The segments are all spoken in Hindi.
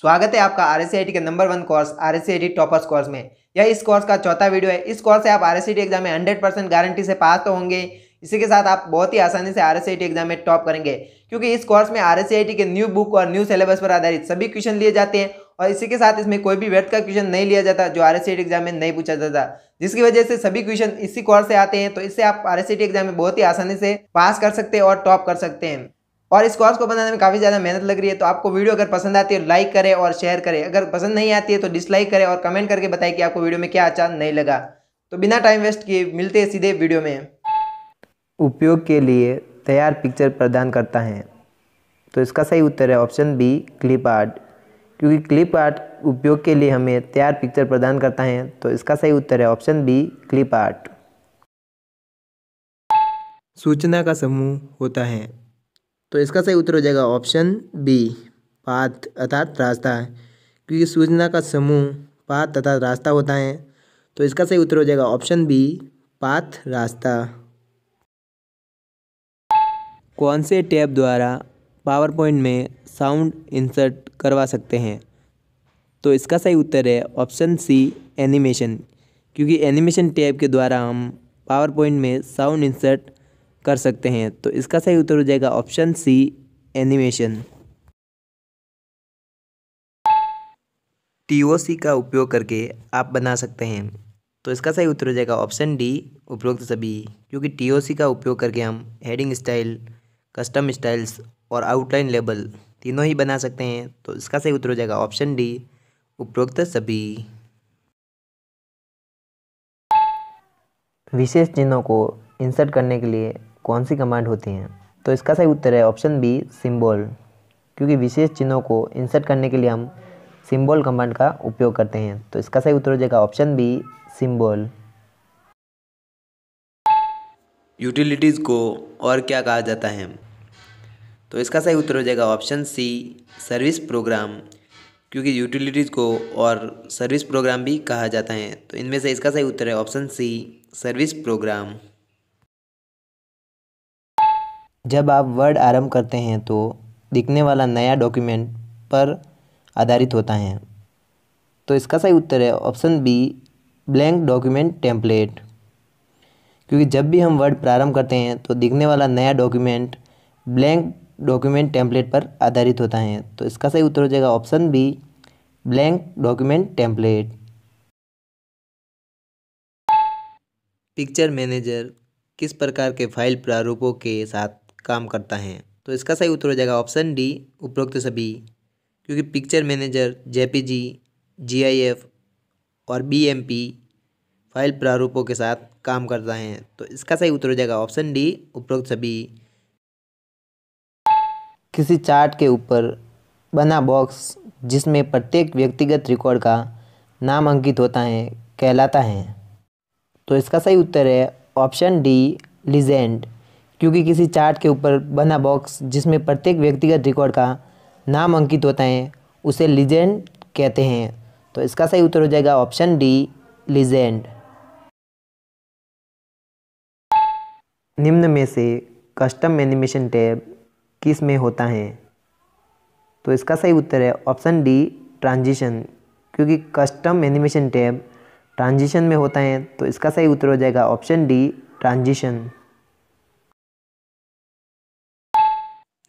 स्वागत है आपका R K number one course R S toppers course में यह इस कोर्स का चौथा वीडियो है इस कोर्स से आप आर एग्जाम में हंड्रेड परसेंट गारंटी से पास तो होंगे इसी के साथ आप बहुत ही आसानी से आर एग्जाम में टॉप करेंगे क्योंकि इस कोर्स में आर के न्यू बुक और न्यू सिलेबस पर आधारित सभी क्वेश्चन लिए जाते हैं और इसी के साथ इसमें कोई भी व्यर्थ का क्वेश्चन नहीं लिया जाता जो आर एग्जाम में नहीं पूछा जाता जिसकी वजह से सभी क्वेश्चन इसी कोर्स से आते हैं तो इससे आप आर एग्जाम में बहुत ही आसानी से पास कर सकते हैं और टॉप कर सकते हैं और इस कोर्स को बनाने में काफ़ी ज़्यादा मेहनत लग रही है तो आपको वीडियो अगर पसंद आती है लाइक तो करें और शेयर करें अगर पसंद नहीं आती है तो डिसलाइक करें और कमेंट करके बताएं कि आपको वीडियो में क्या अच्छा नहीं लगा तो बिना टाइम वेस्ट किए मिलते हैं सीधे वीडियो में उपयोग के लिए तैयार पिक्चर प्रदान करता है तो इसका सही उत्तर है ऑप्शन बी क्लिप आर्ट क्योंकि क्लिप आर्ट उपयोग के लिए हमें तैयार पिक्चर प्रदान करता है तो इसका सही उत्तर है ऑप्शन बी क्लिप आर्ट सूचना का समूह होता है तो इसका सही उत्तर हो जाएगा ऑप्शन बी पाथ अर्थात रास्ता क्योंकि सूचना का समूह पाथ अर्थात रास्ता होता है तो इसका सही उत्तर हो जाएगा ऑप्शन बी पाथ रास्ता कौन से टैब द्वारा पावर पॉइंट में साउंड इंसर्ट करवा सकते हैं तो इसका सही उत्तर है ऑप्शन सी एनिमेशन क्योंकि एनिमेशन टैब के द्वारा हम पावर पॉइंट में साउंड इंसर्ट कर सकते हैं तो इसका सही उत्तर हो जाएगा ऑप्शन सी एनिमेशन टी का उपयोग करके आप बना सकते हैं तो इसका सही उत्तर हो जाएगा ऑप्शन डी उपरोक्त सभी क्योंकि टी का उपयोग करके हम हेडिंग स्टाइल कस्टम स्टाइल्स और आउटलाइन लेबल तीनों ही बना सकते हैं तो इसका सही उत्तर हो जाएगा ऑप्शन डी उपरोक्त सभी विशेष चिन्हों को इंसर्ट करने के लिए कौन सी कमांड होती हैं तो इसका सही उत्तर है ऑप्शन बी सिम्बॉल क्योंकि विशेष चिन्हों को इंसर्ट करने के लिए हम सिम्बॉल कमांड का उपयोग करते हैं तो इसका सही उत्तर हो जाएगा ऑप्शन बी सिम्बॉल यूटिलिटीज़ को और क्या कहा जाता है तो इसका सही उत्तर हो जाएगा ऑप्शन सी सर्विस प्रोग्राम क्योंकि यूटिलिटीज़ को और सर्विस प्रोग्राम भी कहा जाता है तो इनमें से इसका सही उत्तर है ऑप्शन सी सर्विस प्रोग्राम जब आप वर्ड आरंभ करते हैं तो दिखने वाला नया डॉक्यूमेंट पर आधारित होता है तो इसका सही उत्तर है option B blank document template क्योंकि जब भी हम वर्ड प्रारंभ करते हैं तो दिखने वाला नया डॉक्यूमेंट ब्लैंक डॉक्यूमेंट टेम्पलेट पर आधारित होता है तो इसका सही उत्तर हो जाएगा option B blank document template picture manager किस प्रकार के फाइल प्रारूपों के साथ काम करता है तो इसका सही उत्तर हो जाएगा ऑप्शन डी उपरोक्त सभी क्योंकि पिक्चर मैनेजर जे पी और बी फाइल प्रारूपों के साथ काम करता है तो इसका सही उत्तर हो जाएगा ऑप्शन डी उपरोक्त सभी किसी चार्ट के ऊपर बना बॉक्स जिसमें प्रत्येक व्यक्तिगत रिकॉर्ड का नाम अंकित होता है कहलाता है तो इसका सही उत्तर है ऑप्शन डी लिजेंड क्योंकि किसी चार्ट के ऊपर बना बॉक्स जिसमें प्रत्येक व्यक्तिगत रिकॉर्ड का नाम अंकित होता है उसे लीजेंड कहते हैं तो इसका सही उत्तर हो जाएगा ऑप्शन डी लीजेंड निम्न में से कस्टम एनिमेशन टैब किस में होता है तो इसका सही उत्तर है ऑप्शन डी ट्रांजिशन क्योंकि कस्टम एनिमेशन टैब ट्रांजिशन में होता है तो इसका सही उत्तर हो जाएगा ऑप्शन डी ट्रांजिशन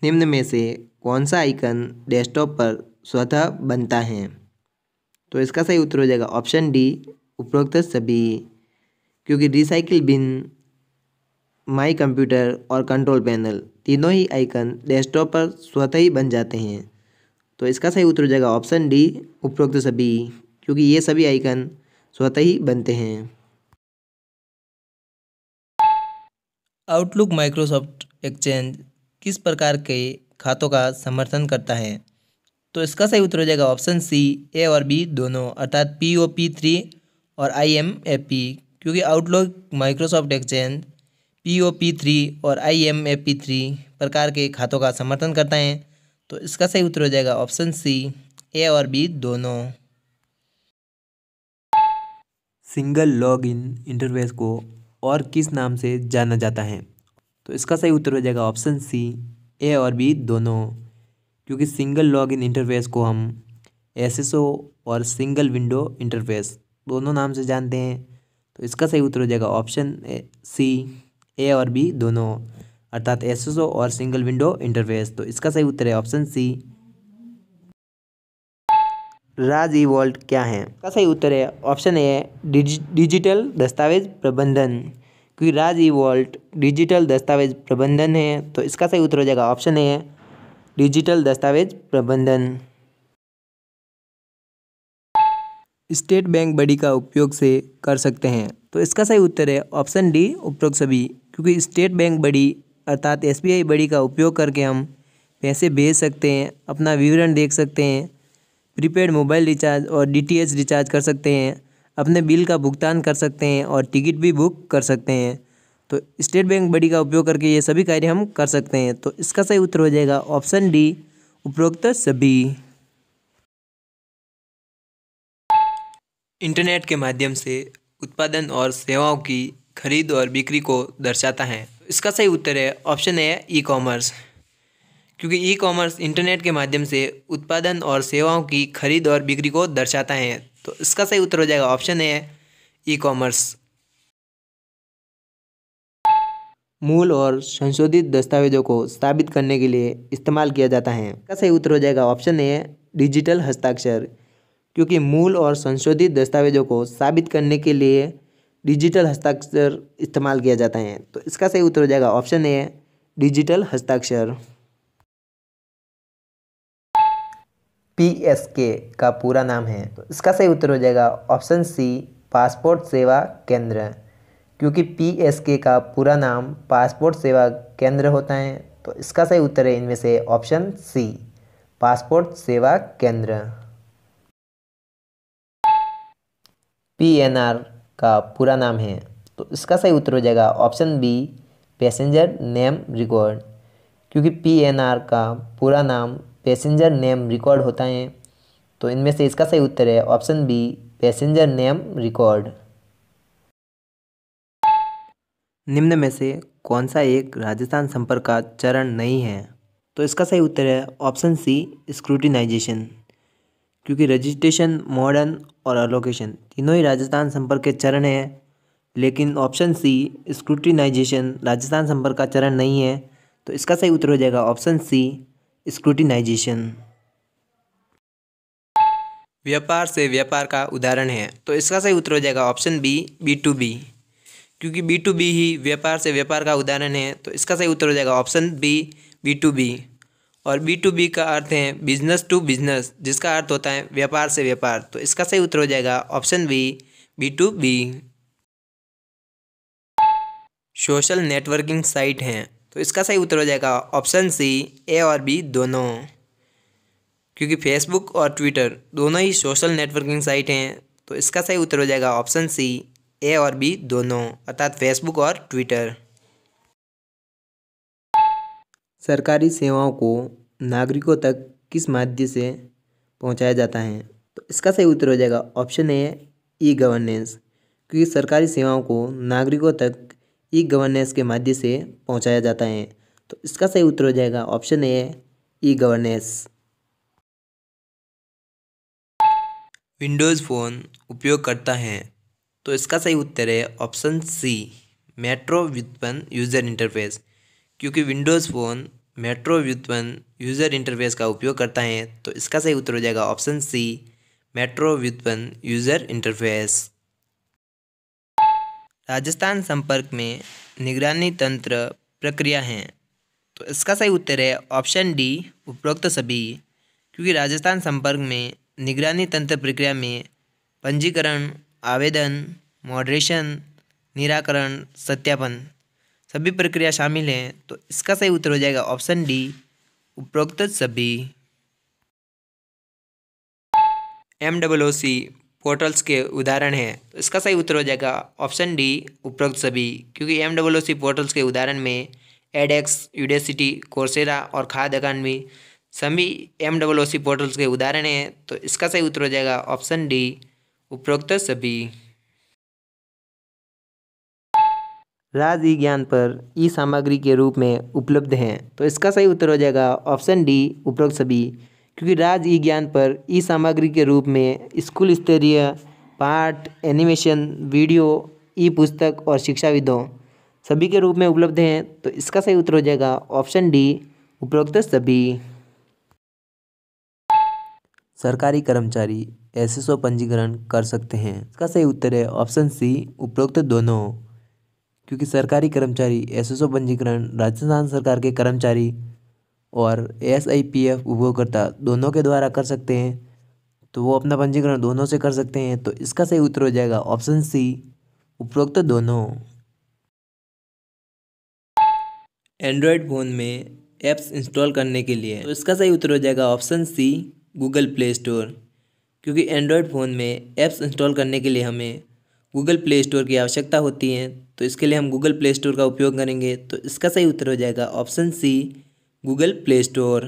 निम्न में से कौन सा आइकन डेस्कटॉप पर स्वतः बनता है तो इसका सही उत्तर हो जाएगा ऑप्शन डी उपरोक्त सभी क्योंकि रिसाइकिल बिन माई कंप्यूटर और कंट्रोल पैनल तीनों ही आइकन डेस्कटॉप पर स्वतः ही बन जाते हैं तो इसका सही उत्तर हो जाएगा ऑप्शन डी उपरोक्त सभी क्योंकि ये सभी आइकन स्वतः ही बनते हैं आउटलुक माइक्रोसॉफ्ट एक्सचेंज किस प्रकार के खातों का समर्थन करता है तो इसका सही उत्तर हो जाएगा ऑप्शन सी ए और बी दोनों अर्थात पी ओ पी थ्री और आई एम ए पी क्योंकि Outlook Microsoft Exchange P O P three और I M A P three प्रकार के खातों का समर्थन करता है तो इसका सही उत्तर हो जाएगा ऑप्शन सी ए और बी दोनों सिंगल लॉग इन इंटरवेस को और किस नाम से जाना जाता है तो इसका सही उत्तर हो जाएगा ऑप्शन सी ए और बी दोनों क्योंकि सिंगल लॉगिन इंटरफेस को हम एस और सिंगल विंडो इंटरफेस दोनों नाम से जानते हैं तो इसका सही उत्तर हो जाएगा ऑप्शन सी ए और बी दोनों अर्थात एस और सिंगल विंडो इंटरफेस तो इसका सही उत्तर है ऑप्शन सी राज ई वॉल्ट क्या है इसका सही उत्तर है ऑप्शन ए डिजिटल दस्तावेज प्रबंधन क्योंकि राज ई वॉल्ट डिजिटल दस्तावेज प्रबंधन है तो इसका सही उत्तर हो जाएगा ऑप्शन ए डिजिटल दस्तावेज प्रबंधन स्टेट बैंक बड़ी का उपयोग से कर सकते हैं तो इसका सही उत्तर है ऑप्शन डी उपरोक्त सभी क्योंकि स्टेट बैंक बड़ी अर्थात एस बड़ी का उपयोग करके हम पैसे भेज सकते हैं अपना विवरण देख सकते हैं प्रीपेड मोबाइल रिचार्ज और डीटीएच रिचार्ज कर सकते हैं अपने बिल का भुगतान कर सकते हैं और टिकट भी बुक कर सकते हैं तो स्टेट बैंक बड़ी का उपयोग करके ये सभी कार्य हम कर सकते हैं तो इसका सही उत्तर हो जाएगा ऑप्शन डी उपरोक्त सभी इंटरनेट के माध्यम से उत्पादन और सेवाओं की खरीद और बिक्री को दर्शाता है इसका सही उत्तर है ऑप्शन ए ई कॉमर्स क्योंकि ई कॉमर्स इंटरनेट के माध्यम से उत्पादन और सेवाओं की खरीद और बिक्री को दर्शाता है तो इसका सही उत्तर हो जाएगा ऑप्शन ए है ई कॉमर्स मूल और संशोधित दस्तावेजों को साबित करने के लिए इस्तेमाल किया जाता है इसका सही उत्तर हो जाएगा ऑप्शन ए डिजिटल हस्ताक्षर क्योंकि मूल और संशोधित दस्तावेजों को साबित करने के लिए डिजिटल हस्ताक्षर इस्तेमाल किया जाता है तो इसका सही उत्तर हो जाएगा ऑप्शन ए डिजिटल हस्ताक्षर पी एस के का पूरा नाम है तो इसका सही उत्तर हो जाएगा ऑप्शन सी पासपोर्ट सेवा केंद्र क्योंकि पी एस के का पूरा नाम पासपोर्ट सेवा केंद्र होता है तो इसका सही उत्तर है इनमें से ऑप्शन सी पासपोर्ट सेवा केंद्र पी एन आर का पूरा नाम है तो इसका सही उत्तर हो जाएगा option B passenger name record क्योंकि पी एन आर का पूरा नाम पैसेंजर नेम रिकॉर्ड होता है तो इनमें से इसका सही उत्तर है option B passenger name record निम्न में से कौन सा एक राजस्थान संपर्क का चरण नहीं है तो इसका सही उत्तर है ऑप्शन सी स्क्रूटिनाइजेशन क्योंकि रजिस्ट्रेशन मॉडर्न और अलोकेशन तीनों ही राजस्थान संपर्क के चरण हैं लेकिन ऑप्शन सी स्क्रूटिनाइजेशन राजस्थान संपर्क का चरण नहीं है तो इसका सही उत्तर हो जाएगा ऑप्शन सी स्क्रूटिनाइजेशन व्यापार से व्यापार का उदाहरण है तो इसका सही उत्तर हो जाएगा option B B to B क्योंकि बी टू बी ही व्यापार से व्यापार का उदाहरण है तो इसका सही उत्तर हो जाएगा option B B to B और बी टू बी का अर्थ है बिजनेस टू बिजनेस जिसका अर्थ होता है व्यापार से व्यापार तो इसका सही उत्तर हो जाएगा option B B to B social networking site हैं तो इसका सही उत्तर हो जाएगा ऑप्शन सी ए और बी दोनों क्योंकि फेसबुक और ट्विटर दोनों ही सोशल नेटवर्किंग साइट हैं तो इसका सही उत्तर हो जाएगा ऑप्शन सी ए और बी दोनों अर्थात फेसबुक और ट्विटर सरकारी सेवाओं को नागरिकों तक किस माध्यम से पहुंचाया जाता है तो इसका सही उत्तर हो जाएगा ऑप्शन ए ई गवर्नेंस क्योंकि सरकारी सेवाओं को नागरिकों तक ई गवर्नेंस के माध्यम से पहुँचाया जाता है तो इसका सही उत्तर हो जाएगा option A E governance Windows phone उपयोग करता है तो इसका सही उत्तर है ऑप्शन सी मेट्रो व्युत्पन्न यूज़र इंटरफेस क्योंकि विंडोज़ फ़ोन मेट्रो व्युत्पन्न यूज़र इंटरफेस का उपयोग करता है तो इसका सही उत्तर हो जाएगा ऑप्शन सी मेट्रो व्युत्पन्न यूज़र इंटरफेस राजस्थान संपर्क में निगरानी तंत्र प्रक्रिया हैं तो इसका सही उत्तर है ऑप्शन डी उपरोक्त सभी क्योंकि राजस्थान संपर्क में निगरानी तंत्र प्रक्रिया में पंजीकरण आवेदन मॉडरेशन निराकरण सत्यापन सभी प्रक्रिया शामिल हैं तो इसका सही उत्तर हो जाएगा ऑप्शन डी उपरोक्त सभी एम डब्लो सी पोर्टल्स के उदाहरण हैं तो इसका सही उत्तर हो जाएगा ऑप्शन डी उपरोक्त सभी क्योंकि एम सी पोर्टल्स के उदाहरण में एडेक्स यूडेसिटी कोर्सेरा और खाद अकादमी सभी एम सी पोर्टल्स के उदाहरण हैं तो इसका सही उत्तर हो जाएगा ऑप्शन डी उपरोक्त सभी राज ई ज्ञान पर ई सामग्री के रूप में उपलब्ध हैं तो इसका सही उत्तर हो जाएगा ऑप्शन डी उपरोक्त सभी क्योंकि राज ई ज्ञान पर ई सामग्री के रूप में स्कूल स्तरीय पाठ एनिमेशन वीडियो ई पुस्तक और शिक्षाविदों सभी के रूप में उपलब्ध हैं तो इसका सही उत्तर हो जाएगा ऑप्शन डी उपरोक्त सभी सरकारी कर्मचारी एस एस पंजीकरण कर सकते हैं इसका सही उत्तर है ऑप्शन सी उपरोक्त दोनों क्योंकि सरकारी कर्मचारी एस एस पंजीकरण राजस्थान सरकार के कर्मचारी और एस आई पी एफ उपयोगकर्ता दोनों के द्वारा कर सकते हैं तो वो अपना पंजीकरण दोनों से कर सकते हैं तो इसका सही उत्तर हो जाएगा ऑप्शन सी उपरोक्त दोनों एंड्रॉयड फ़ोन में ऐप्स इंस्टॉल करने के लिए तो इसका सही उत्तर हो जाएगा option C Google Play Store क्योंकि एंड्रॉयड फ़ोन में ऐप्स इंस्टॉल करने के लिए हमें गूगल प्ले स्टोर की आवश्यकता होती है तो इसके लिए हम गूगल प्ले स्टोर का उपयोग करेंगे तो इसका सही उत्तर हो जाएगा option C Google Play Store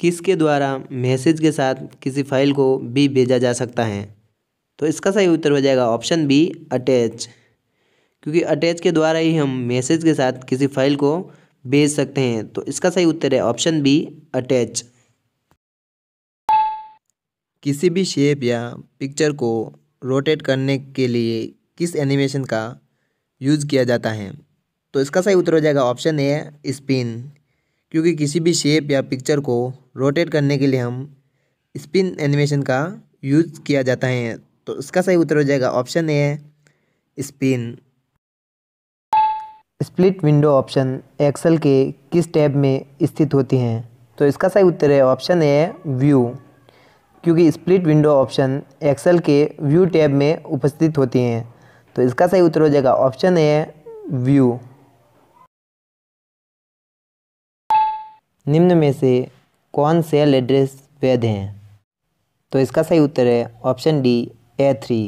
किसके द्वारा मैसेज के साथ किसी फाइल को भी भेजा जा सकता है तो इसका सही उत्तर हो जाएगा ऑप्शन बी अटैच क्योंकि अटैच के द्वारा ही हम मैसेज के साथ किसी फाइल को भेज सकते हैं तो इसका सही उत्तर है ऑप्शन बी अटैच किसी भी शेप या पिक्चर को रोटेट करने के लिए किस एनिमेशन का यूज़ किया जाता है तो इसका सही उत्तर हो जाएगा ऑप्शन ए स्पिन क्योंकि किसी भी शेप या पिक्चर को रोटेट करने के लिए हम स्पिन एनिमेशन का यूज किया जाता है तो इसका सही उत्तर हो जाएगा option A spin split window option Excel के किस टैब में स्थित होती हैं तो इसका सही उत्तर है ऑप्शन ए व्यू क्योंकि स्प्लिट विंडो ऑप्शन एक्सेल के व्यू टैब में उपस्थित होती हैं तो इसका सही उत्तर हो जाएगा ऑप्शन ए व्यू निम्न में से कौन सेल एड्रेस वैध हैं तो इसका सही उत्तर है ऑप्शन डी ए थ्री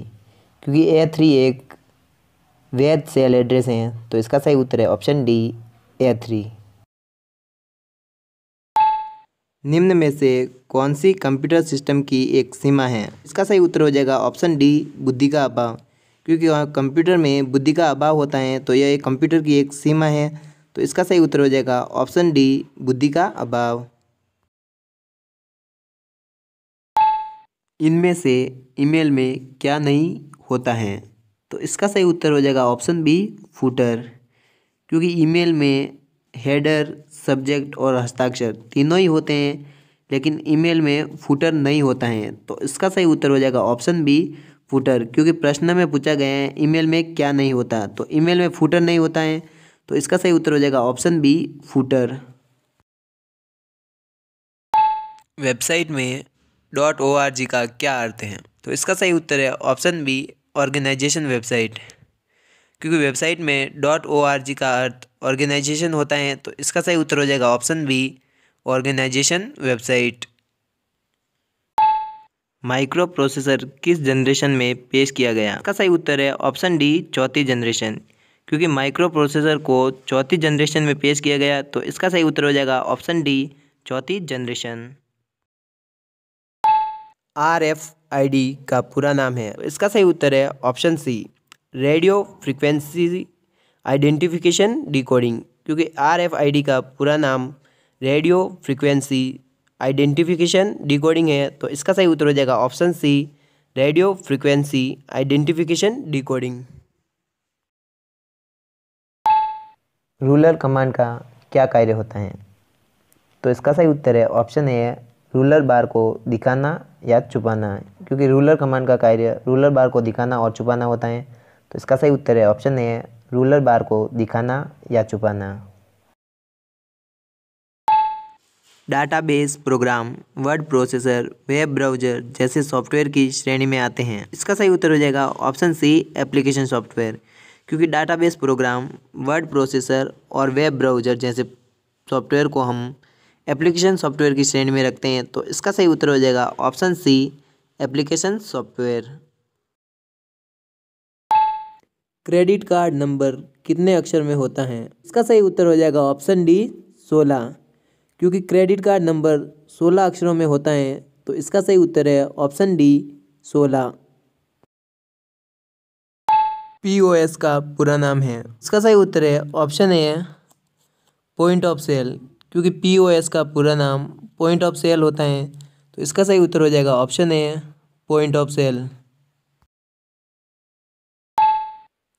क्योंकि ए थ्री एक वैध सेल एड्रेस हैं तो इसका सही उत्तर है ऑप्शन डी ए थ्री निम्न में से कौन सी कंप्यूटर सिस्टम की एक सीमा है इसका सही उत्तर हो जाएगा ऑप्शन डी बुद्धि का अभाव क्योंकि कंप्यूटर में बुद्धि का अभाव होता है तो यह एक कंप्यूटर की एक सीमा है तो इसका सही उत्तर हो जाएगा ऑप्शन डी बुद्धि का अभाव इनमें से ईमेल में क्या नहीं होता है तो इसका सही उत्तर हो जाएगा ऑप्शन बी फूटर क्योंकि ईमेल में हेडर सब्जेक्ट और हस्ताक्षर तीनों ही होते हैं लेकिन ईमेल में फूटर नहीं होता है तो इसका सही उत्तर हो जाएगा ऑप्शन बी फूटर क्योंकि प्रश्न में पूछा गया है ईमेल में क्या नहीं होता तो ईमेल में फूटर नहीं होता है तो इसका सही उत्तर हो जाएगा ऑप्शन बी फूटर वेबसाइट में डॉट ओ आर जी का क्या अर्थ है तो इसका सही उत्तर है ऑप्शन बी ऑर्गेनाइजेशन वेबसाइट क्योंकि वेबसाइट में डॉट ओ आर जी का अर्थ ऑर्गेनाइजेशन होता है तो इसका सही उत्तर हो जाएगा option B organisation website microprocessor किस जनरेशन में पेश किया गया इसका सही उत्तर है ऑप्शन डी चौथी जनरेशन क्योंकि माइक्रो प्रोसेसर को चौथी जनरेशन में पेश किया गया तो इसका सही उत्तर हो जाएगा ऑप्शन डी चौथी generation R F I D का पूरा नाम है इसका सही उत्तर है option C radio frequency identification decoding क्योंकि आर एफ आई डी का पूरा नाम रेडियो फ्रिक्वेंसी आइडेंटिफिकेशन डिकोडिंग है तो इसका सही उत्तर हो जाएगा option C radio frequency identification decoding ruler command का क्या कार्य होता है तो इसका सही उत्तर है ऑप्शन ए है रूलर बार को दिखाना या छुपाना क्योंकि रूलर कमांड का कार्य रूलर बार को दिखाना और छुपाना होता है तो इसका सही उत्तर है ऑप्शन ए है रूलर बार को दिखाना या छुपाना database program word processor web browser जैसे सॉफ्टवेयर की श्रेणी में आते हैं इसका सही उत्तर हो जाएगा ऑप्शन सी एप्लीकेशन सॉफ्टवेयर क्योंकि डाटाबेस प्रोग्राम वर्ड प्रोसेसर और वेब ब्राउज़र जैसे सॉफ्टवेयर को हम एप्लीकेशन सॉफ्टवेयर की श्रेणी में रखते हैं तो इसका सही उत्तर हो जाएगा option C application software credit card number कितने अक्षर में होता है इसका सही उत्तर हो जाएगा ऑप्शन डी सोलह क्योंकि क्रेडिट कार्ड नंबर सोलह अक्षरों में होता है तो इसका सही उत्तर है ऑप्शन डी सोलह पीओएस का पूरा नाम है इसका सही उत्तर है option A point of sale क्योंकि पीओएस का पूरा नाम पॉइंट ऑफ सेल होता है तो इसका सही उत्तर हो जाएगा option A point of sale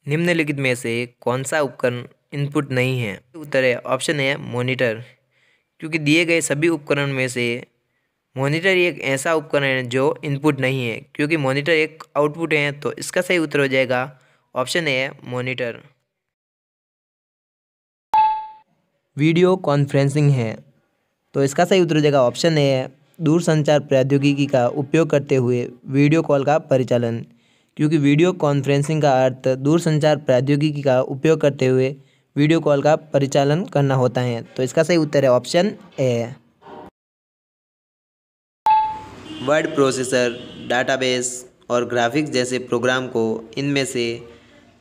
निम्नलिखित में से कौन सा उपकरण इनपुट नहीं है उत्तर है ऑप्शन है मॉनिटर क्योंकि दिए गए सभी उपकरण में से मॉनिटर एक ऐसा उपकरण है जो इनपुट नहीं है क्योंकि मॉनिटर एक आउटपुट है तो इसका सही उत्तर हो जाएगा ऑप्शन ए है मोनिटर वीडियो कॉन्फ्रेंसिंग है तो इसका सही उत्तर जगह ऑप्शन ए है दूरसंचार प्रौद्योगिकी का उपयोग करते हुए वीडियो कॉल का परिचालन क्योंकि वीडियो कॉन्फ्रेंसिंग का अर्थ दूरसंचार प्रौद्योगिकी का उपयोग करते हुए वीडियो कॉल का परिचालन करना होता है तो इसका सही उत्तर है option A word processor database और ग्राफिक्स जैसे प्रोग्राम को इनमें से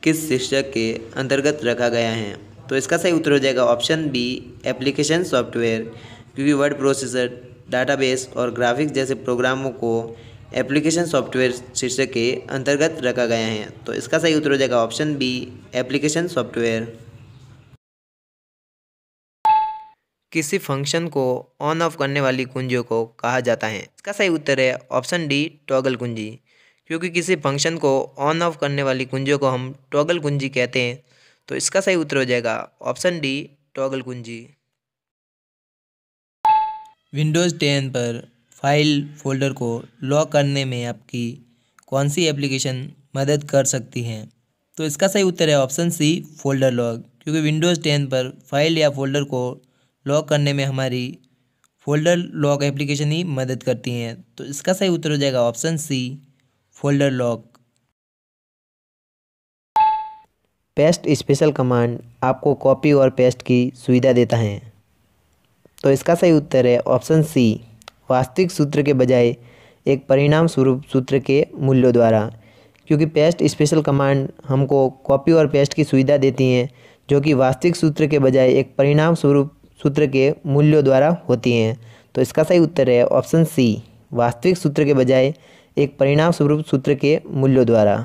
किस शीर्षक के अंतर्गत रखा गया है तो इसका सही उत्तर हो जाएगा ऑप्शन बी एप्लीकेशन सॉफ्टवेयर क्योंकि वर्ड प्रोसेसर डाटाबेस और ग्राफिक्स जैसे प्रोग्रामों को एप्लीकेशन सॉफ्टवेयर शीर्षक के अंतर्गत रखा गया है तो इसका सही उत्तर हो जाएगा ऑप्शन बी एप्लीकेशन सॉफ्टवेयर किसी फंक्शन को ऑन ऑफ करने वाली कुंजियों को कहा जाता है इसका सही उत्तर है ऑप्शन डी टॉगल कुंजी क्योंकि किसी फंक्शन को ऑन ऑफ करने वाली कुंजियों को हम टॉगल कुंजी कहते हैं तो इसका सही उत्तर हो जाएगा ऑप्शन डी टॉगल कुंजी विंडोज़ टेन पर फाइल फोल्डर को लॉक करने में आपकी कौन सी एप्लीकेशन मदद कर सकती है तो इसका सही उत्तर है ऑप्शन सी फोल्डर लॉक क्योंकि विंडोज़ टेन पर फाइल या फोल्डर को लॉक करने में हमारी फोल्डर लॉक एप्लीकेशन ही मदद करती हैं तो इसका सही उत्तर हो जाएगा option C folder lock paste special command आपको कॉपी और पेस्ट की सुविधा देता है तो इसका सही उत्तर है ऑप्शन सी वास्तविक सूत्र के बजाय एक परिणाम स्वरूप सूत्र के मूल्यों द्वारा क्योंकि पेस्ट स्पेशल कमांड हमको कॉपी और पेस्ट की सुविधा देती हैं जो कि वास्तविक सूत्र के बजाय एक परिणाम स्वरूप सूत्र के मूल्यों द्वारा होती हैं तो इसका सही उत्तर है ऑप्शन सी वास्तविक सूत्र के बजाय एक परिणाम स्वरूप सूत्र के मूल्यों द्वारा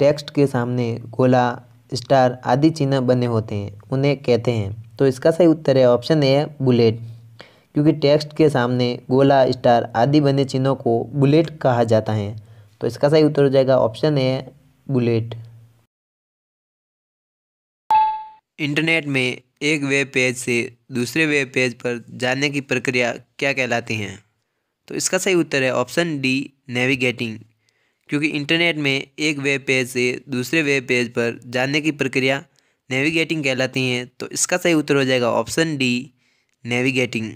टेक्स्ट के सामने गोला स्टार आदि चिन्ह बने होते हैं उन्हें कहते हैं तो इसका सही उत्तर है ऑप्शन ए है बुलेट क्योंकि टेक्स्ट के सामने गोला स्टार आदि बने चिन्हों को बुलेट कहा जाता है तो इसका सही उत्तर हो जाएगा ऑप्शन ए बुलेट इंटरनेट में एक वेब पेज से दूसरे वेब पेज पर जाने की प्रक्रिया क्या कहलाती हैं तो इसका सही उत्तर है ऑप्शन डी नेविगेटिंग क्योंकि इंटरनेट में एक वेब पेज से दूसरे वेब पेज पर जाने की प्रक्रिया नेविगेटिंग कहलाती है तो इसका सही उत्तर हो जाएगा option D navigating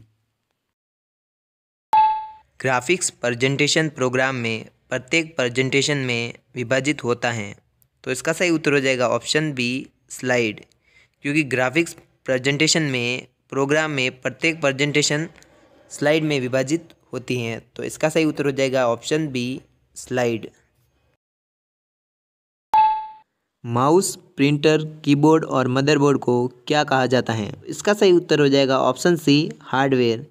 graphics presentation program में प्रत्येक प्रजेंटेशन में विभाजित होता है तो इसका सही उत्तर हो जाएगा ऑप्शन बी स्लाइड क्योंकि ग्राफिक्स प्रजेंटेशन में प्रोग्राम में प्रत्येक प्रजेंटेशन स्लाइड में विभाजित होती हैं तो इसका सही उत्तर हो जाएगा option B slide mouse printer keyboard और मदरबोर्ड को क्या कहा जाता है इसका सही उत्तर हो जाएगा ऑप्शन सी हार्डवेयर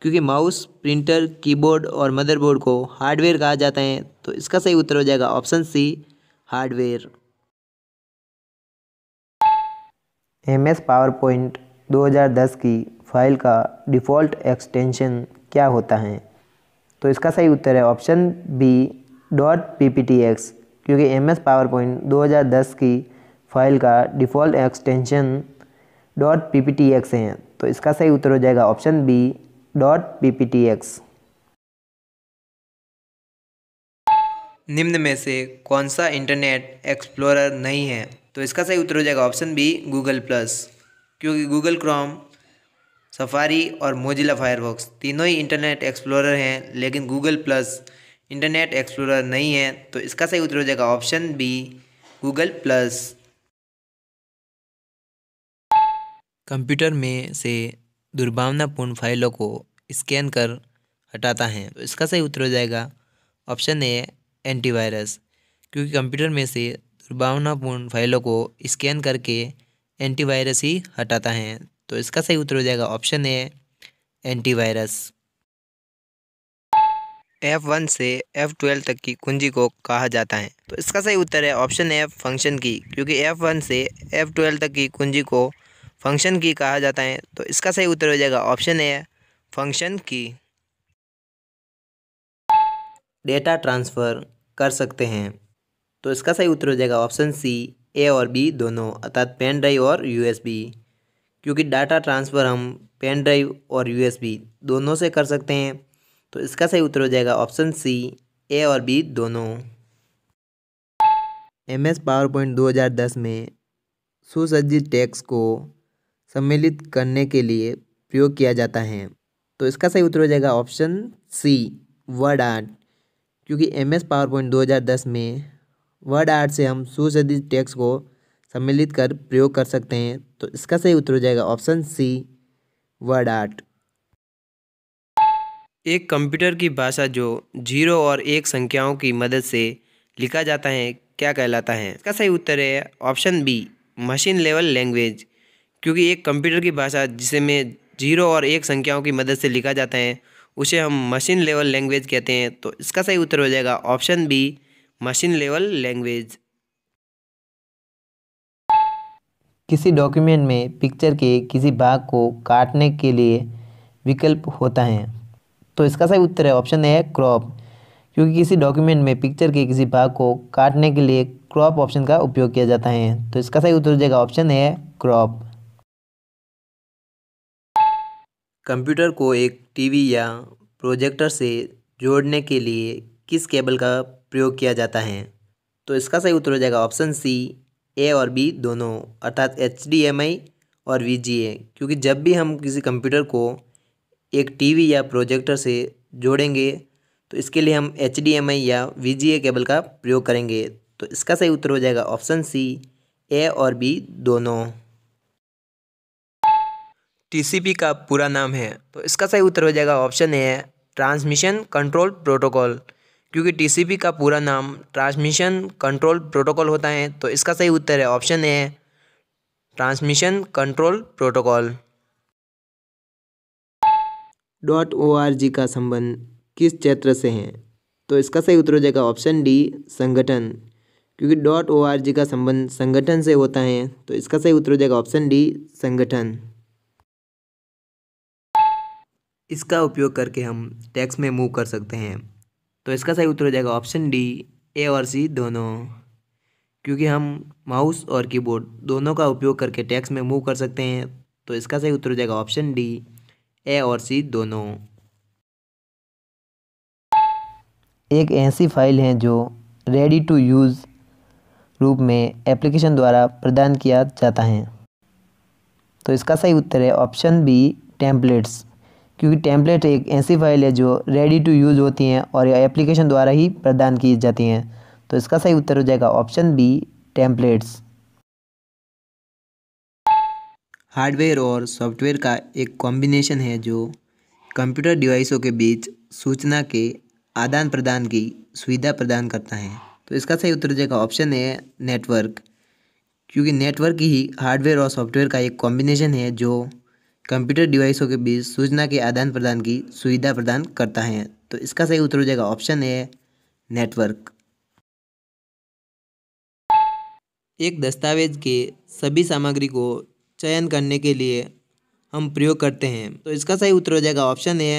क्योंकि माउस प्रिंटर कीबोर्ड और मदरबोर्ड को हार्डवेयर कहा जाता है तो इसका सही उत्तर हो जाएगा option C hardware M S PowerPoint 2010 की फाइल का डिफ़ॉल्ट एक्सटेंशन क्या होता है तो इसका सही उत्तर है option B dot P P T X क्योंकि एम एस पावर पॉइंट दो हज़ार दस की फाइल का default extension dot P P T X है तो इसका सही उत्तर हो जाएगा option B dot P P T X निम्न में से कौन सा इंटरनेट एक्सप्लोरर नहीं है तो इसका सही उत्तर हो जाएगा ऑप्शन बी गूगल प्लस क्योंकि गूगल क्रोम सफारी और मोजिला फायरबॉक्स तीनों ही इंटरनेट एक्सप्लोरर हैं लेकिन गूगल प्लस इंटरनेट एक्सप्लोरर नहीं है तो इसका सही उत्तर हो जाएगा option B Google plus computer में से दुर्भावनापूर्ण फाइलों को स्कैन कर हटाता है तो इसका सही उत्तर हो जाएगा ऑप्शन ए एंटीवायरस क्योंकि कंप्यूटर में से दुर्भावनापूर्ण फाइलों को स्कैन करके एंटीवायरस ही हटाता है तो इसका सही उत्तर हो जाएगा option A antivirus F one से एफ ट्वेल्व तक की कुंजी को कहा जाता है तो इसका सही उत्तर है ऑप्शन ए फंक्शन की क्योंकि एफ वन से एफ ट्वेल्व तक की कुंजी को फंक्शन की कहा जाता है तो इसका सही उत्तर हो जाएगा option A function key data transfer कर सकते हैं तो इसका सही उत्तर हो जाएगा ऑप्शन सी ए और बी दोनों अर्थात पेन ड्राइव और यूएसबी क्योंकि डाटा ट्रांसफ़र हम पेन ड्राइव और यूएसबी दोनों से कर सकते हैं तो इसका सही उत्तर हो जाएगा ऑप्शन सी ए और बी दोनों एम एस पावर पॉइंट दो हज़ार दस में सुसज्जित टैक्स को सम्मिलित करने के लिए प्रयोग किया जाता है तो इसका सही उत्तर हो जाएगा ऑप्शन सी वर्ड आर्ट क्योंकि एम एस पावर पॉइंट दो हज़ार दस में वर्ड आर्ट से हम सुसज्जित टैक्स को सम्मिलित कर प्रयोग कर सकते हैं तो इसका सही उत्तर हो जाएगा ऑप्शन सी वर्ड आर्ट एक कंप्यूटर की भाषा जो जीरो और एक संख्याओं की मदद से लिखा जाता है क्या कहलाता है इसका सही उत्तर है option B machine level language क्योंकि एक कंप्यूटर की भाषा जिसे में जीरो और एक संख्याओं की मदद से लिखा जाता है उसे हम मशीन लेवल लैंग्वेज कहते हैं तो इसका सही उत्तर हो जाएगा option B machine level language किसी डॉक्यूमेंट में पिक्चर के किसी भाग को काटने के लिए विकल्प होता है तो इसका सही उत्तर है ऑप्शन है क्रॉप क्योंकि किसी डॉक्यूमेंट में पिक्चर के किसी भाग को काटने के लिए क्रॉप ऑप्शन का उपयोग किया जाता है तो इसका सही उत्तर हो जाएगा ऑप्शन है क्रॉप कंप्यूटर को एक टीवी या प्रोजेक्टर से जोड़ने के लिए किस केबल का प्रयोग किया जाता है तो इसका सही उत्तर हो जाएगा ऑप्शन सी ए और बी दोनों अर्थात एच डी एम आई और वी जी ए क्योंकि जब भी हम किसी कंप्यूटर को एक टीवी या प्रोजेक्टर से जोड़ेंगे तो इसके लिए हम एच डी एम आई या वी जी ए केबल का प्रयोग करेंगे तो इसका सही उत्तर हो जाएगा ऑप्शन सी ए और बी दोनों टी का पूरा नाम है तो इसका सही उत्तर हो जाएगा option A transmission control protocol क्योंकि टीसीपी का पूरा नाम ट्रांसमिशन कंट्रोल प्रोटोकॉल होता है तो इसका सही उत्तर है option A transmission control protocol dot O R G का संबंध किस क्षेत्र से है तो इसका सही उत्तर हो जाएगा ऑप्शन डी संगठन क्योंकि डॉट ओ आर जी का संबंध संगठन से होता है तो इसका सही उत्तर हो जाएगा ऑप्शन डी संगठन इसका उपयोग करके हम टैक्स में मूव कर सकते हैं तो इसका सही उत्तर हो जाएगा ऑप्शन डी ए और सी दोनों क्योंकि हम माउस और कीबोर्ड दोनों का उपयोग करके टैक्स में मूव कर सकते हैं तो इसका सही उत्तर हो जाएगा ऑप्शन डी ए और सी दोनों एक ऐसी फाइल है जो रेडी टू यूज़ रूप में एप्लीकेशन द्वारा प्रदान किया जाता है तो इसका सही उत्तर है ऑप्शन बी टेम्पलेट्स क्योंकि टैंपलेट एक ऐसी फाइल है जो रेडी टू यूज़ होती हैं और एप्लीकेशन द्वारा ही प्रदान की जाती हैं तो इसका सही उत्तर हो जाएगा ऑप्शन बी टेम्पलेट्स हार्डवेयर और सॉफ्टवेयर का एक कॉम्बिनेशन है जो कंप्यूटर डिवाइसों के बीच सूचना के आदान प्रदान की सुविधा प्रदान करता है तो इसका सही उत्तर हो जाएगा ऑप्शन ए नेटवर्क क्योंकि नेटवर्क ही हार्डवेयर और सॉफ्टवेयर का एक कॉम्बिनेशन है जो कंप्यूटर डिवाइसों के बीच सूचना के आदान प्रदान की सुविधा प्रदान करता है तो इसका सही उत्तर हो जाएगा ऑप्शन ए नेटवर्क एक दस्तावेज के सभी सामग्री को चयन करने के लिए हम प्रयोग करते हैं तो इसका सही उत्तर हो जाएगा option A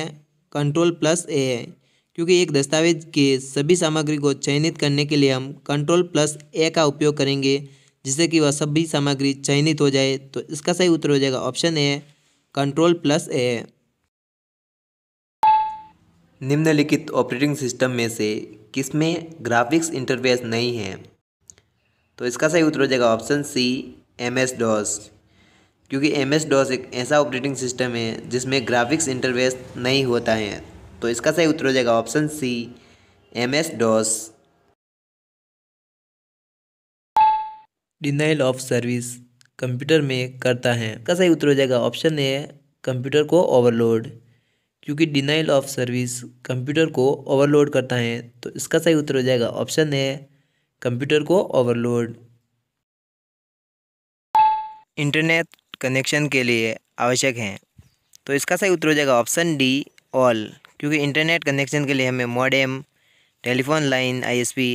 control plus A क्योंकि एक दस्तावेज के सभी सामग्री को चयनित करने के लिए हम कंट्रोल प्लस ए का उपयोग करेंगे जिससे कि वह सभी सामग्री चयनित हो जाए तो इसका सही उत्तर हो जाएगा option A control plus A निम्नलिखित ऑपरेटिंग सिस्टम में से किसमें ग्राफिक्स इंटरफेस नहीं है तो इसका सही उत्तर हो जाएगा option C M S DOS क्योंकि एम एस डॉस एक ऐसा ऑपरेटिंग सिस्टम है जिसमें ग्राफिक्स इंटरफेस नहीं होता है तो इसका सही उत्तर हो जाएगा option C M S DOS denial of service computer में करता है इसका सही उत्तर हो जाएगा ऑप्शन ए कंप्यूटर को ओवरलोड क्योंकि डिनाइल ऑफ सर्विस कंप्यूटर को ओवरलोड करता है तो इसका सही उत्तर हो जाएगा ऑप्शन ए कंप्यूटर को ओवरलोड इंटरनेट कनेक्शन के लिए आवश्यक हैं तो इसका सही उत्तर हो जाएगा ऑप्शन डी ऑल क्योंकि इंटरनेट कनेक्शन के लिए हमें मॉडेम टेलीफोन लाइन आईएसपी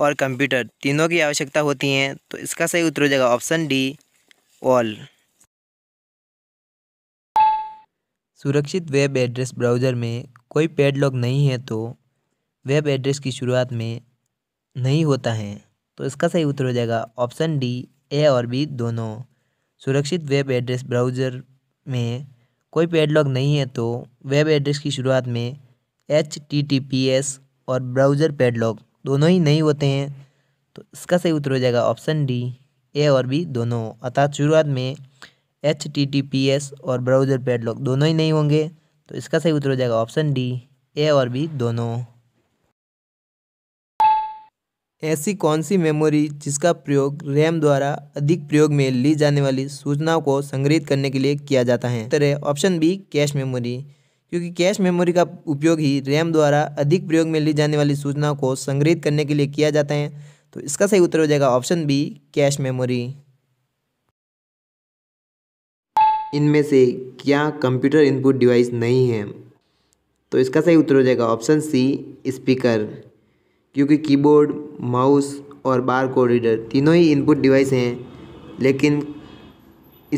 और कंप्यूटर तीनों की आवश्यकता होती है तो इसका सही उत्तर हो जाएगा ऑप्शन डी ऑल सुरक्षित वेब एड्रेस ब्राउज़र में कोई पेड लॉग नहीं है तो वेब एड्रेस की शुरुआत में नहीं होता है तो इसका सही उत्तर हो जाएगा ऑप्शन डी ए और बी दोनों सुरक्षित वेब एड्रेस ब्राउज़र में कोई पेड लॉग नहीं है तो वेब एड्रेस की शुरुआत में H T T P S और ब्राउज़र पेड लॉग दोनों ही नहीं होते हैं तो इसका सही उत्तर हो जाएगा ऑप्शन डी ए और बी दोनों अर्थात शुरुआत में H T T P S और ब्राउज़र पैडलॉक दोनों ही नहीं होंगे तो इसका सही उत्तर हो जाएगा ऑप्शन डी ए और बी दोनों ऐसी कौन सी मेमोरी जिसका प्रयोग रैम द्वारा अधिक प्रयोग में ली जाने वाली सूचनाओं को संग्रहित करने के लिए किया जाता है तरह ऑप्शन बी कैश मेमोरी क्योंकि कैश मेमोरी का उपयोग ही रैम द्वारा अधिक प्रयोग में ली जाने वाली सूचनाओं को संग्रहित करने के लिए किया जाता है तो इसका सही उत्तर हो जाएगा ऑप्शन बी कैश मेमोरी इनमें से क्या कंप्यूटर इनपुट डिवाइस नहीं है तो इसका सही उत्तर हो जाएगा ऑप्शन सी स्पीकर क्योंकि कीबोर्ड माउस और बार कोड रीडर तीनों ही इनपुट डिवाइस हैं लेकिन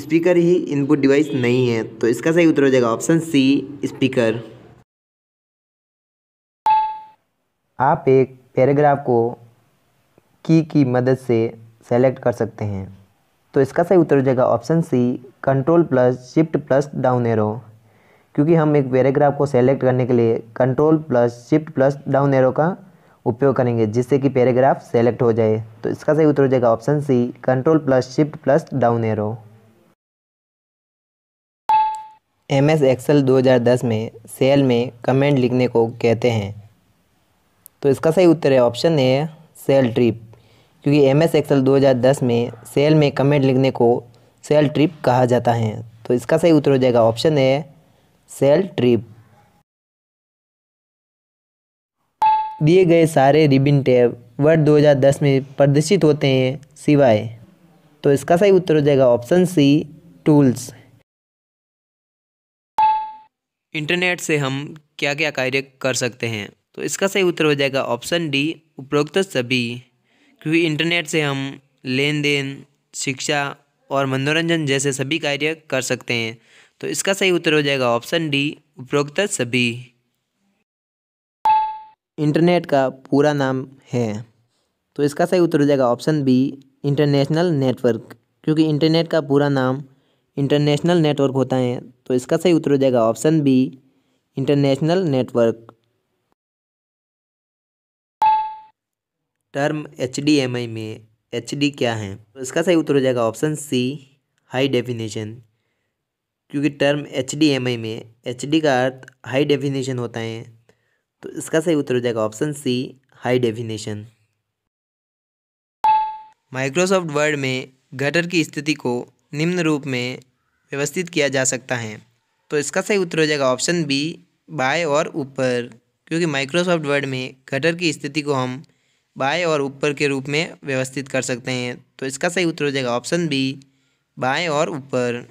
स्पीकर ही इनपुट डिवाइस नहीं है तो इसका सही उत्तर हो जाएगा ऑप्शन सी स्पीकर आप एक पैराग्राफ को की की मदद से सेलेक्ट कर सकते हैं तो इसका सही उत्तर हो जाएगा option C control plus shift plus down arrow क्योंकि हम एक पैराग्राफ को सेलेक्ट करने के लिए control plus shift plus down arrow का उपयोग करेंगे जिससे कि पैराग्राफ सेलेक्ट हो जाए तो इसका सही उत्तर हो जाएगा option C control plus shift plus down arrow M S Excel दो हज़ार दस में सेल में कमेंट लिखने को कहते हैं तो इसका सही उत्तर है ऑप्शन ए सेल ट्रिप क्योंकि एम एस एक्सल दो हज़ार दस में सेल में कमेंट लिखने को सेल ट्रिप कहा जाता है तो इसका सही उत्तर हो जाएगा ऑप्शन ए सेल ट्रिप दिए गए सारे रिबिन टैब वर्ड 2010 में प्रदर्शित होते हैं सिवाय तो इसका सही उत्तर हो जाएगा ऑप्शन सी टूल्स इंटरनेट से हम क्या क्या कार्य कर सकते हैं तो इसका सही उत्तर हो जाएगा ऑप्शन डी उपरोक्त सभी क्योंकि इंटरनेट से हम लेन देन शिक्षा और मनोरंजन जैसे सभी कार्य कर सकते हैं तो इसका सही उत्तर हो जाएगा ऑप्शन डी उपरोक्त सभी इंटरनेट का पूरा नाम है तो इसका सही उत्तर हो जाएगा ऑप्शन बी इंटरनेशनल नेटवर्क क्योंकि इंटरनेट का पूरा नाम इंटरनेशनल नेटवर्क होता है तो इसका सही उत्तर हो जाएगा option B international network term H में एच क्या है तो इसका सही उत्तर हो जाएगा ऑप्शन सी हाई डेफिनेशन क्योंकि टर्म एच में एच का अर्थ हाई डेफिनेशन होता है तो इसका सही उत्तर हो जाएगा option C high definition Microsoft Word में गटर की स्थिति को निम्न रूप में व्यवस्थित किया जा सकता है तो इसका सही उत्तर हो जाएगा ऑप्शन बी बाय और ऊपर क्योंकि माइक्रोसॉफ्ट वर्ड में गटर की स्थिति को हम बाएँ और ऊपर के रूप में व्यवस्थित कर सकते हैं तो इसका सही उत्तर हो जाएगा ऑप्शन बी बाएँ और ऊपर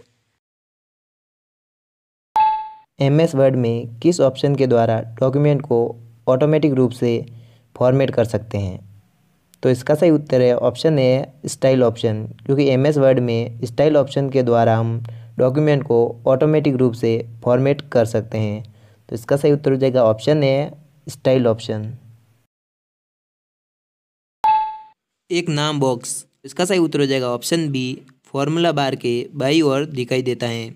एम एस वर्ड में किस ऑप्शन के द्वारा डॉक्यूमेंट को ऑटोमेटिक रूप से फॉर्मेट कर सकते हैं तो इसका सही उत्तर है ऑप्शन ए स्टाइल ऑप्शन क्योंकि एम एस वर्ड में स्टाइल ऑप्शन के द्वारा हम डॉक्यूमेंट को ऑटोमेटिक रूप से फॉर्मेट कर सकते हैं तो इसका सही उत्तर हो जाएगा ऑप्शन ए स्टाइल ऑप्शन एक नाम बॉक्स इसका सही उत्तर हो जाएगा ऑप्शन बी फॉर्मूला बार के बाई और दिखाई देता है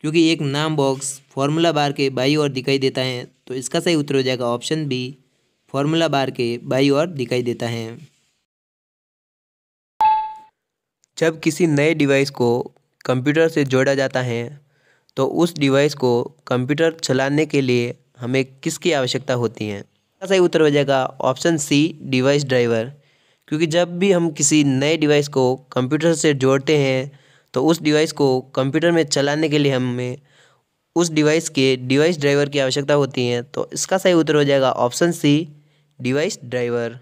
क्योंकि एक नाम बॉक्स फॉर्मूला बार के बाई और दिखाई देता है तो इसका सही उत्तर हो जाएगा ऑप्शन बी फॉर्मूला बार के बाई और दिखाई देता है जब किसी नए डिवाइस को कंप्यूटर से जोड़ा जाता है तो उस डिवाइस को कंप्यूटर चलाने के लिए हमें किसकी आवश्यकता होती है सही उत्तर हो जाएगा ऑप्शन सी डिवाइस ड्राइवर क्योंकि जब भी हम किसी नए डिवाइस को कंप्यूटर से जोड़ते हैं तो उस डिवाइस को कंप्यूटर में चलाने के लिए हमें उस डिवाइस के डिवाइस ड्राइवर की आवश्यकता होती है तो इसका सही उत्तर हो जाएगा option C device driver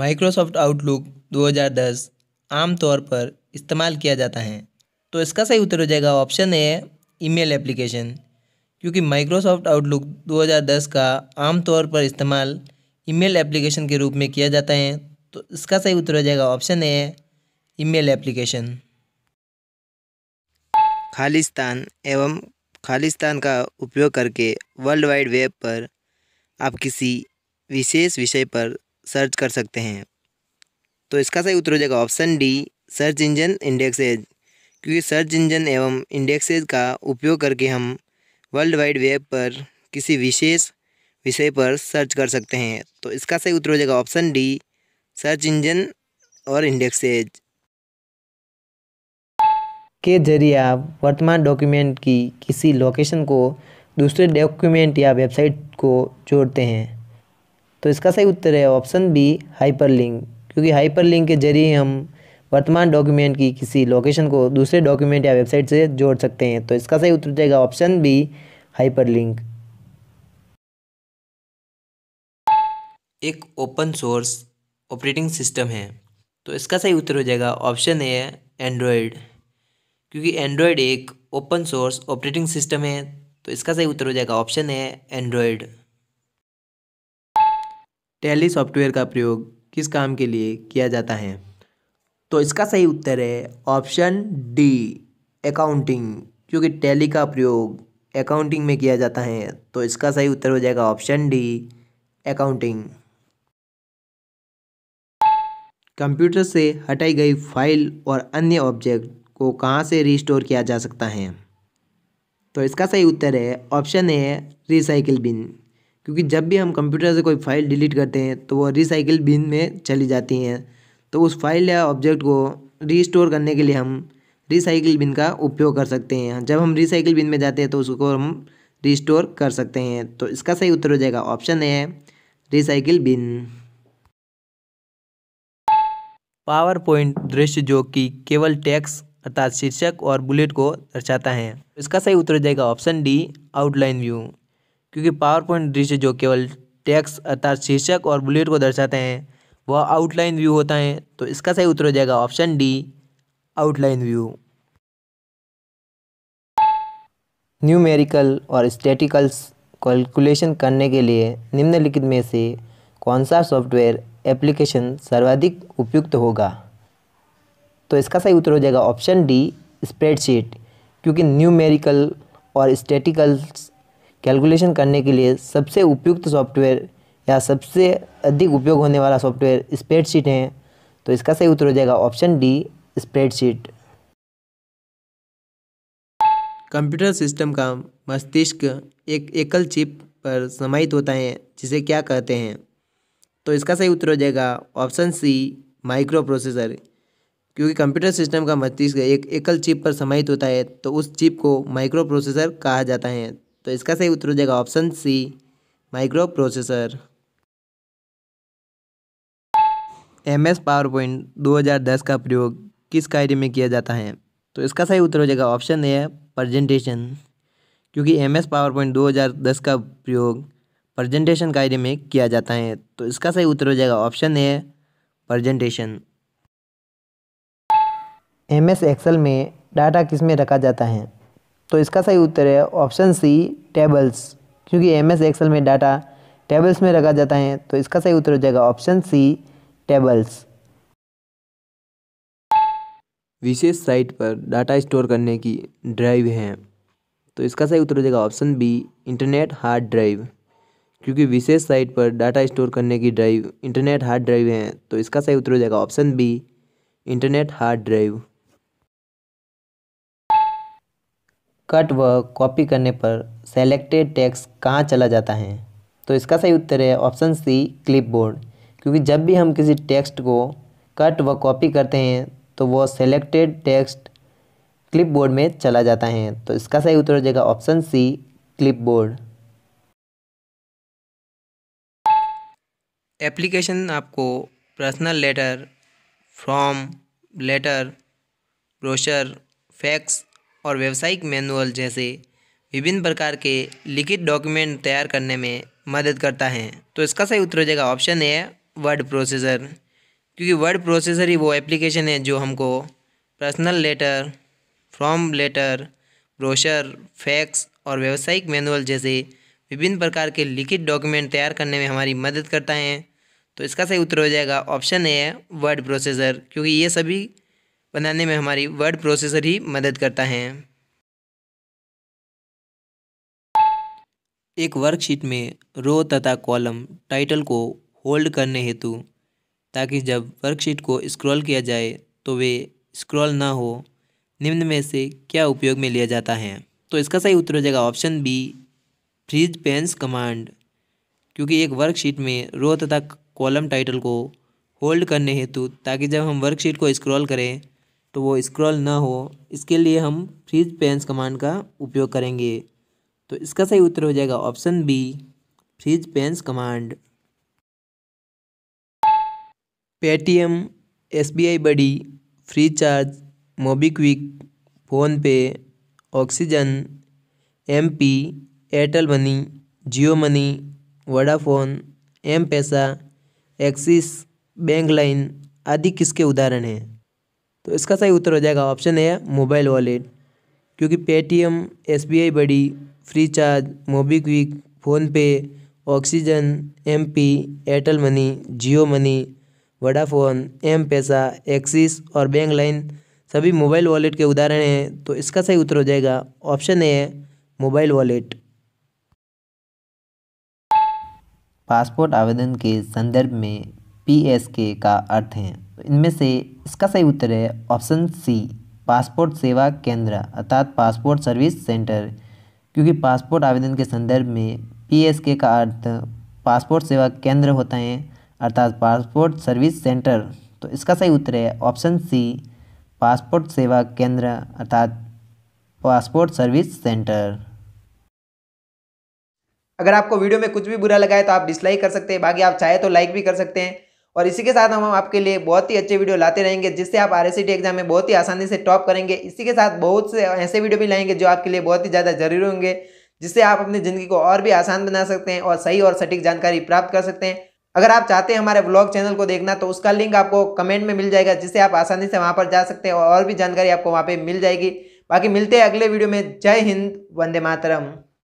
Microsoft Outlook 2010 आमतौर पर इस्तेमाल किया जाता है तो इसका सही उत्तर हो जाएगा ऑप्शन ए ईमेल एप्लीकेशन क्योंकि माइक्रोसॉफ्ट आउटलुक 2010 का आमतौर पर इस्तेमाल ईमेल एप्लीकेशन के रूप में किया जाता है तो इसका सही उत्तर हो जाएगा option A email application Khalistan एवं खालिस्तान का उपयोग करके वर्ल्ड वाइड वेब पर आप किसी विशेष विषय पर सर्च कर सकते हैं तो इसका सही उत्तर हो जाएगा option D search engine indexes क्योंकि सर्च इंजन एवं इंडेक्सेज का उपयोग करके हम वर्ल्ड वाइड वेब पर किसी विशेष विषय पर सर्च कर सकते हैं तो इसका सही उत्तर हो जाएगा ऑप्शन डी सर्च इंजन और इंडेक्सेज के जरिए आप वर्तमान डॉक्यूमेंट की किसी लोकेशन को दूसरे डॉक्यूमेंट या वेबसाइट को जोड़ते हैं तो इसका सही उत्तर है ऑप्शन बी हाइपरलिंक क्योंकि हाइपरलिंक के जरिए हम वर्तमान डॉक्यूमेंट की किसी लोकेशन को दूसरे डॉक्यूमेंट या वेबसाइट से जोड़ सकते हैं तो इसका सही उत्तर जाएगा ऑप्शन बी हाइपरलिंक एक ओपन सोर्स ऑपरेटिंग सिस्टम है तो इसका सही उत्तर हो जाएगा ऑप्शन ए एंड्रॉयड क्योंकि एंड्रॉयड एक ओपन सोर्स ऑपरेटिंग सिस्टम है तो इसका सही उत्तर हो जाएगा ऑप्शन है एंड्रॉयड टैली सॉफ्टवेयर का प्रयोग किस काम के लिए किया जाता है तो इसका सही उत्तर है ऑप्शन डी अकाउंटिंग क्योंकि टैली का प्रयोग अकाउंटिंग में किया जाता है तो इसका सही उत्तर हो जाएगा ऑप्शन डी अकाउंटिंग कंप्यूटर से हटाई गई फाइल और अन्य ऑब्जेक्ट को कहाँ से रिस्टोर किया जा सकता है तो इसका सही उत्तर है ऑप्शन है रिसाइकिल बिन क्योंकि जब भी हम कंप्यूटर से कोई फाइल डिलीट करते हैं तो वो रिसाइकिल बिन में चली जाती हैं तो उस फाइल या ऑब्जेक्ट को रिस्टोर करने के लिए हम रिसाइकिल बिन का उपयोग कर सकते हैं जब हम रिसाइकिल बिन में जाते हैं तो उसको हम रिस्टोर कर सकते हैं तो इसका सही उत्तर हो जाएगा ऑप्शन है रिसाइकिल बिन पावर पॉइंट दृश्य जो कि केवल टैक्स अर्थात शीर्षक और बुलेट को दर्शाता है इसका सही उत्तर हो जाएगा ऑप्शन डी आउटलाइन व्यू क्योंकि पावर पॉइंट दृश्य जो केवल टैक्स अर्थात शीर्षक और बुलेट को दर्शाते हैं वह आउटलाइन व्यू होता है तो इसका सही उत्तर हो जाएगा option D outline view numerical और स्टैटिकल्स कैलकुलेशन करने के लिए निम्नलिखित में से कौन सा सॉफ्टवेयर एप्लीकेशन सर्वाधिक उपयुक्त होगा तो इसका सही उत्तर हो जाएगा ऑप्शन डी स्प्रेडशीट क्योंकि न्यूमेरिकल और स्टेटिकल कैलकुलेशन करने के लिए सबसे उपयुक्त सॉफ्टवेयर या सबसे अधिक उपयोग होने वाला सॉफ्टवेयर स्प्रेडशीट है तो इसका सही उत्तर हो जाएगा option D spreadsheet computer system का मस्तिष्क एक एकल चिप पर समाहित होता है जिसे क्या कहते हैं तो इसका सही उत्तर हो जाएगा ऑप्शन सी माइक्रो प्रोसेसर क्योंकि कंप्यूटर सिस्टम का मस्तिष्क एक एकल चिप पर समाहित होता है तो उस चिप को माइक्रो प्रोसेसर कहा जाता है तो इसका सही उत्तर हो जाएगा option C microprocessor M S PowerPoint दो हज़ार दस का प्रयोग किस कार्य में किया जाता है तो इसका सही उत्तर हो जाएगा ऑप्शन ए है प्रजेंटेशन क्योंकि एम एस पावर पॉइंट दो हज़ार दस का प्रयोग प्रजेंटेशन कार्य में किया जाता है तो इसका सही उत्तर हो जाएगा option A presentation M S Excel में डाटा किस में रखा जाता है तो इसका सही उत्तर है ऑप्शन सी टेबल्स क्योंकि एम एस एक्सेल में डाटा टेबल्स में रखा जाता है तो इसका सही उत्तर हो जाएगा ऑप्शन सी टेबल्स विशेष साइट पर डाटा स्टोर करने की ड्राइव है तो इसका सही उत्तर हो जाएगा option B internet hard drive क्योंकि विशेष साइट पर डाटा स्टोर करने की ड्राइव इंटरनेट हार्ड ड्राइव है तो इसका सही उत्तर हो जाएगा option B internet hard drive cut व कॉपी करने पर सेलेक्टेड टेक्स्ट कहाँ चला जाता है तो इसका सही उत्तर है ऑप्शन सी क्लिपबोर्ड क्योंकि जब भी हम किसी टेक्स्ट को कट व कॉपी करते हैं तो वह सेलेक्टेड टेक्स्ट क्लिपबोर्ड में चला जाता है तो इसका सही उत्तर हो जाएगा ऑप्शन सी क्लिपबोर्ड एप्लीकेशन आपको personal letter form letter brochure fax और व्यावसायिक मैनुअल जैसे विभिन्न प्रकार के लिखित डॉक्यूमेंट तैयार करने में मदद करता है तो इसका सही उत्तर हो जाएगा ऑप्शन ए वर्ड प्रोसेसर क्योंकि वर्ड प्रोसेसर ही वो एप्लीकेशन है जो हमको personal letter form letter brochure fax और व्यावसायिक मैनुअल जैसे विभिन्न प्रकार के लिखित डॉक्यूमेंट तैयार करने में हमारी मदद करता है तो इसका सही उत्तर हो जाएगा ऑप्शन ए है वर्ड प्रोसेसर क्योंकि ये सभी बनाने में हमारी वर्ड प्रोसेसर ही मदद करता है एक वर्कशीट में रो तथा कॉलम टाइटल को होल्ड करने हेतु ताकि जब वर्कशीट को स्क्रॉल किया जाए तो वे स्क्रॉल ना हो निम्न में से क्या उपयोग में लिया जाता है तो इसका सही उत्तर हो जाएगा option B freeze panes command क्योंकि एक वर्कशीट में रो तथा कॉलम टाइटल को होल्ड करने हेतु ताकि जब हम वर्कशीट को स्क्रॉल करें तो वो स्क्रॉल ना हो इसके लिए हम फ्रीज पेंस कमांड का उपयोग करेंगे तो इसका सही उत्तर हो जाएगा option B freeze panes command Paytm S B I Buddy Freecharge MobiKwik PhonePe Oxigen M P Airtel money Jio money Vodafone M-Pesa Axis bank line आदि किसके उदाहरण हैं तो इसका सही उत्तर हो जाएगा ऑप्शन ए मोबाइल वॉलेट क्योंकि Paytm S B I Buddy Freecharge MobiKwik PhonePe Oxigen M P Airtel money Jio money Vodafone M-Pesa Axis और बैंक लाइन सभी मोबाइल वॉलेट के उदाहरण हैं तो इसका सही उत्तर हो जाएगा option A mobile wallet passport आवेदन के संदर्भ में के का अर्थ है इनमें से इसका सही उत्तर है ऑप्शन सी पासपोर्ट सेवा केंद्र अर्थात पासपोर्ट सर्विस सेंटर क्योंकि पासपोर्ट आवेदन के संदर्भ में पीएसके का अर्थ पासपोर्ट सेवा केंद्र होता है अर्थात पासपोर्ट सर्विस सेंटर तो इसका सही उत्तर है ऑप्शन सी पासपोर्ट सेवा केंद्र अर्थात पासपोर्ट सर्विस सेंटर अगर आपको वीडियो में कुछ भी बुरा लगा है तो आप डिसलाइक कर सकते हैं बाकी आप चाहे तो लाइक भी कर सकते हैं और इसी के साथ हम आपके लिए बहुत ही अच्छे वीडियो लाते रहेंगे जिससे आप आर एग्जाम e में बहुत ही आसानी से टॉप करेंगे इसी के साथ बहुत से ऐसे वीडियो भी लाएंगे जो आपके लिए बहुत ही ज़्यादा जरूरी होंगे जिससे आप अपनी ज़िंदगी को और भी आसान बना सकते हैं और सही और सटीक जानकारी प्राप्त कर सकते हैं अगर आप चाहते हैं हमारे ब्लॉग चैनल को देखना तो उसका लिंक आपको कमेंट में मिल जाएगा जिससे आप आसानी से वहाँ पर जा सकते हैं और भी जानकारी आपको वहाँ पर मिल जाएगी बाकी मिलते हैं अगले वीडियो में जय हिंद वंदे मातरम